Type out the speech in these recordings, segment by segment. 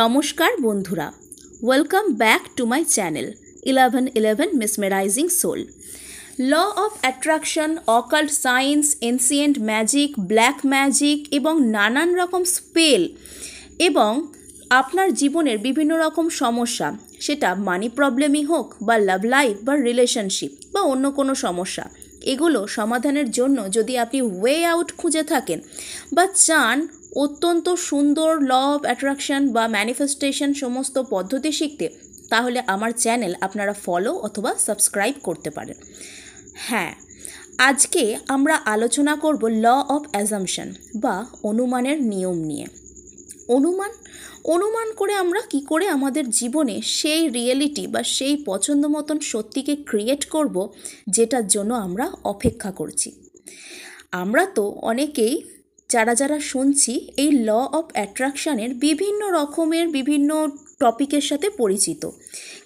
নমস্কার বন্ধুরা welcome back to my channel eleven eleven mesmerising soul law of attraction occult science ancient magic black magic এবং নানান রকম spell এবং আপনার জীবনের বিভিন্ন রকম সমস্যা সেটা মানি প্রবলেমই হোক বা লাভ লাইফ বা রিলেশনশিপ বা অন্য কোনো সমস্যা এগুলো সমাধানের জন্য যদি আপনি ওয়ে আউট খুঁজে থাকেন বা চান অত্যন্ত সুন্দর ল অফ অ্যাট্রাকশান বা ম্যানিফেস্টেশন সমস্ত পদ্ধতি শিখতে তাহলে আমার চ্যানেল আপনারা ফলো অথবা সাবস্ক্রাইব করতে পারেন হ্যাঁ আজকে আমরা আলোচনা করব ল অফ অ্যাজামশন বা অনুমানের নিয়ম নিয়ে অনুমান অনুমান করে আমরা কি করে আমাদের জীবনে সেই রিয়েলিটি বা সেই পছন্দ মতন সত্যিকে ক্রিয়েট করব যেটার জন্য আমরা অপেক্ষা করছি আমরা তো অনেকেই যারা যারা শুনছি এই ল অফ অ্যাট্রাকশানের বিভিন্ন রকমের বিভিন্ন টপিকের সাথে পরিচিত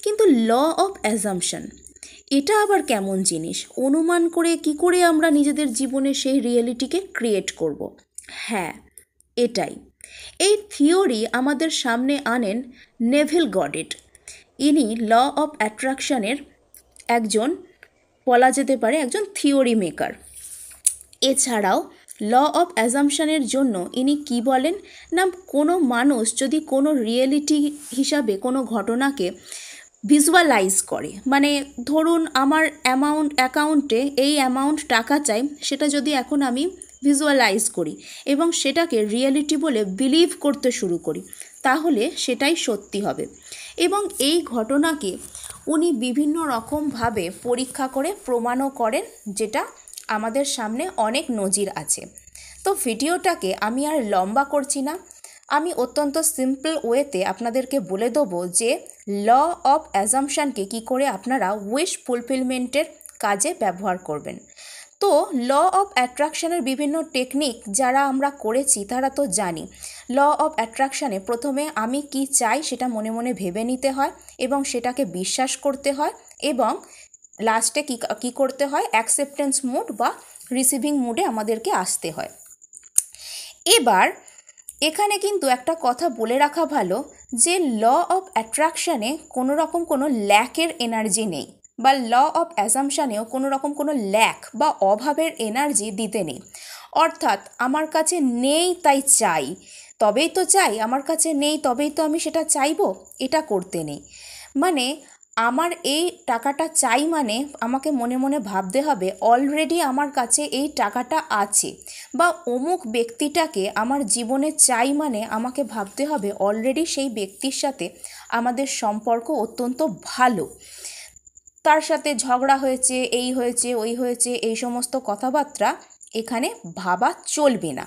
কিন্তু ল অফ অ্যাজামশান এটা আবার কেমন জিনিস অনুমান করে কি করে আমরা নিজেদের জীবনে সেই রিয়েলিটিকে ক্রিয়েট করব। হ্যাঁ এটাই এই থিওরি আমাদের সামনে আনেন নেভেল গডেট ইনি ল অফ অ্যাট্রাকশানের একজন বলা যেতে পারে একজন থিওরি মেকার এছাড়াও ল অফ অ্যাজামশানের জন্য ইনি কি বলেন না কোনো মানুষ যদি কোনো রিয়েলিটি হিসাবে কোনো ঘটনাকে ভিজুয়ালাইজ করে মানে ধরুন আমার অ্যামাউন্ট অ্যাকাউন্টে এই অ্যামাউন্ট টাকা চাই সেটা যদি এখন আমি ভিজুয়ালাইজ করি এবং সেটাকে রিয়েলিটি বলে বিলিভ করতে শুরু করি তাহলে সেটাই সত্যি হবে এবং এই ঘটনাকে উনি বিভিন্ন রকমভাবে পরীক্ষা করে প্রমাণও করেন যেটা আমাদের সামনে অনেক নজির আছে তো ভিডিওটাকে আমি আর লম্বা করছি না আমি অত্যন্ত সিম্পল ওয়েতে আপনাদেরকে বলে দেবো যে ল অফ অ্যাজামশানকে কি করে আপনারা উইশ ফুলফিলমেন্টের কাজে ব্যবহার করবেন তো ল অফ অ্যাট্রাকশানের বিভিন্ন টেকনিক যারা আমরা করেছি তারা তো জানি ল অফ অ্যাট্রাকশানে প্রথমে আমি কি চাই সেটা মনে মনে ভেবে নিতে হয় এবং সেটাকে বিশ্বাস করতে হয় এবং লাস্টে কী কী করতে হয় অ্যাকসেপ্টেন্স মুড বা রিসিভিং মুডে আমাদেরকে আসতে হয় এবার এখানে কিন্তু একটা কথা বলে রাখা ভালো যে ল অফ অ্যাট্রাকশানে কোনো রকম কোনো ল্যাকের এনার্জি নেই বা ল অফ অ্যাজামশানেও কোনো রকম কোনো ল্যাক বা অভাবের এনার্জি দিতে নেই অর্থাৎ আমার কাছে নেই তাই চাই তবেই তো চাই আমার কাছে নেই তবেই তো আমি সেটা চাইব এটা করতে নেই মানে আমার এই টাকাটা চাই মানে আমাকে মনে মনে ভাবতে হবে অলরেডি আমার কাছে এই টাকাটা আছে বা অমুক ব্যক্তিটাকে আমার জীবনে চাই মানে আমাকে ভাবতে হবে অলরেডি সেই ব্যক্তির সাথে আমাদের সম্পর্ক অত্যন্ত ভালো তার সাথে ঝগড়া হয়েছে এই হয়েছে ওই হয়েছে এই সমস্ত কথাবার্তা এখানে ভাবা চলবে না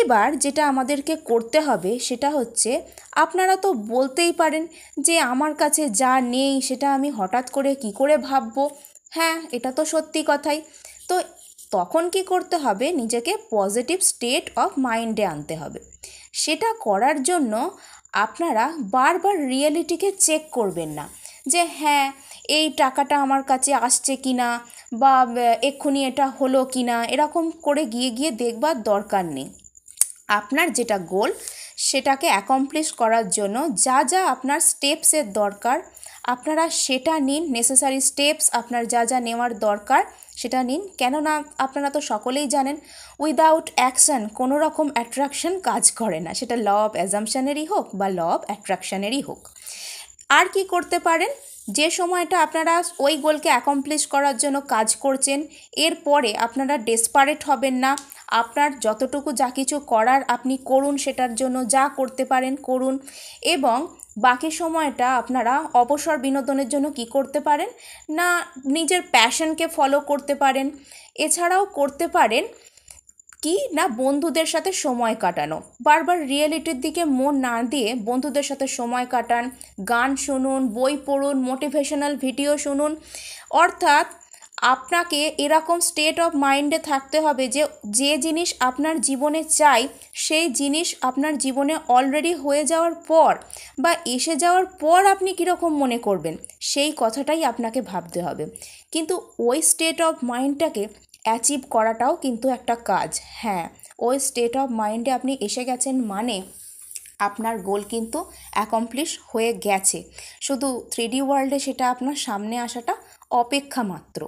এবার যেটা আমাদেরকে করতে হবে সেটা হচ্ছে আপনারা তো বলতেই পারেন যে আমার কাছে যা নেই সেটা আমি হঠাৎ করে কি করে ভাববো হ্যাঁ এটা তো সত্যি কথাই তো তখন কি করতে হবে নিজেকে পজিটিভ স্টেট অফ মাইন্ডে আনতে হবে সেটা করার জন্য আপনারা বারবার রিয়েলিটিকে চেক করবেন না যে হ্যাঁ এই টাকাটা আমার কাছে আসছে কি না বা এক্ষুনি এটা হলো কি না এরকম করে গিয়ে গিয়ে দেখবার দরকার নেই আপনার যেটা গোল সেটাকে অ্যাকমপ্লিশ করার জন্য যা যা আপনার স্টেপসের দরকার আপনারা সেটা নিন নেসেসারি স্টেপস আপনার যা যা নেওয়ার দরকার সেটা নিন কেননা আপনারা তো সকলেই জানেন উইদাউট অ্যাকশান কোনো রকম অ্যাট্রাকশন কাজ করে না সেটা ল অফ অ্যাজামশানেরই হোক বা ল অফ অ্যাট্রাকশানেরই হোক আর কি করতে পারেন যে সময়টা আপনারা ওই গোলকে অ্যাকমপ্লিশ করার জন্য কাজ করছেন এরপরে আপনারা ডেসপারেট হবেন না আপনার যতটুকু যা কিছু করার আপনি করুন সেটার জন্য যা করতে পারেন করুন এবং বাকি সময়টা আপনারা অবসর বিনোদনের জন্য কি করতে পারেন না নিজের প্যাশনকে ফলো করতে পারেন এছাড়াও করতে পারেন কি না বন্ধুদের সাথে সময় কাটানো বারবার রিয়েলিটির দিকে মন না দিয়ে বন্ধুদের সাথে সময় কাটান গান শুনুন বই পড়ুন মোটিভেশনাল ভিডিও শুনুন অর্থাৎ আপনাকে এরকম স্টেট অফ মাইন্ডে থাকতে হবে যে যে জিনিস আপনার জীবনে চাই সেই জিনিস আপনার জীবনে অলরেডি হয়ে যাওয়ার পর বা এসে যাওয়ার পর আপনি কীরকম মনে করবেন সেই কথাটাই আপনাকে ভাবতে হবে কিন্তু ওই স্টেট অফ মাইন্ডটাকে অ্যাচিভ করাটাও কিন্তু একটা কাজ হ্যাঁ ওই স্টেট অফ মাইন্ডে আপনি এসে গেছেন মানে আপনার গোল কিন্তু অ্যাকমপ্লিশ হয়ে গেছে শুধু থ্রি ডি ওয়ার্ল্ডে সেটা আপনার সামনে আসাটা অপেক্ষা মাত্র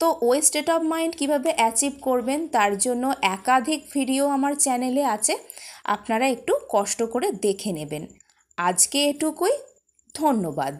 তো ওই স্টেট অফ মাইন্ড কীভাবে অ্যাচিভ করবেন তার জন্য একাধিক ভিডিও আমার চ্যানেলে আছে আপনারা একটু কষ্ট করে দেখে নেবেন আজকে এটুকুই ধন্যবাদ